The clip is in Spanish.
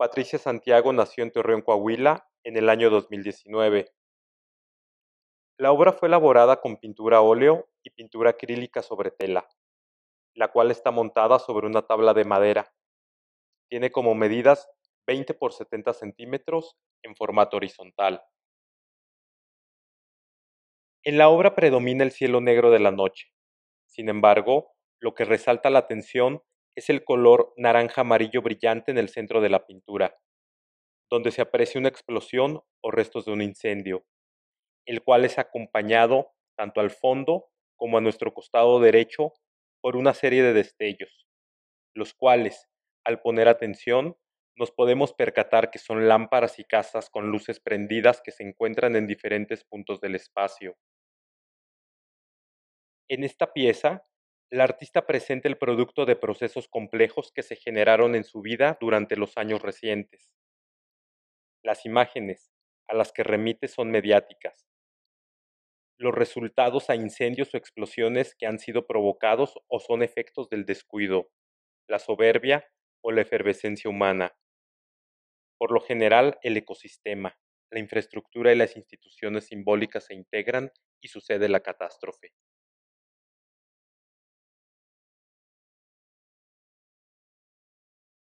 Patricia Santiago nació en Torreón, Coahuila, en el año 2019. La obra fue elaborada con pintura óleo y pintura acrílica sobre tela, la cual está montada sobre una tabla de madera. Tiene como medidas 20 por 70 centímetros en formato horizontal. En la obra predomina el cielo negro de la noche. Sin embargo, lo que resalta la atención es el color naranja amarillo brillante en el centro de la pintura, donde se aprecia una explosión o restos de un incendio, el cual es acompañado tanto al fondo como a nuestro costado derecho por una serie de destellos, los cuales, al poner atención, nos podemos percatar que son lámparas y casas con luces prendidas que se encuentran en diferentes puntos del espacio. En esta pieza la artista presenta el producto de procesos complejos que se generaron en su vida durante los años recientes. Las imágenes a las que remite son mediáticas. Los resultados a incendios o explosiones que han sido provocados o son efectos del descuido, la soberbia o la efervescencia humana. Por lo general, el ecosistema, la infraestructura y las instituciones simbólicas se integran y sucede la catástrofe.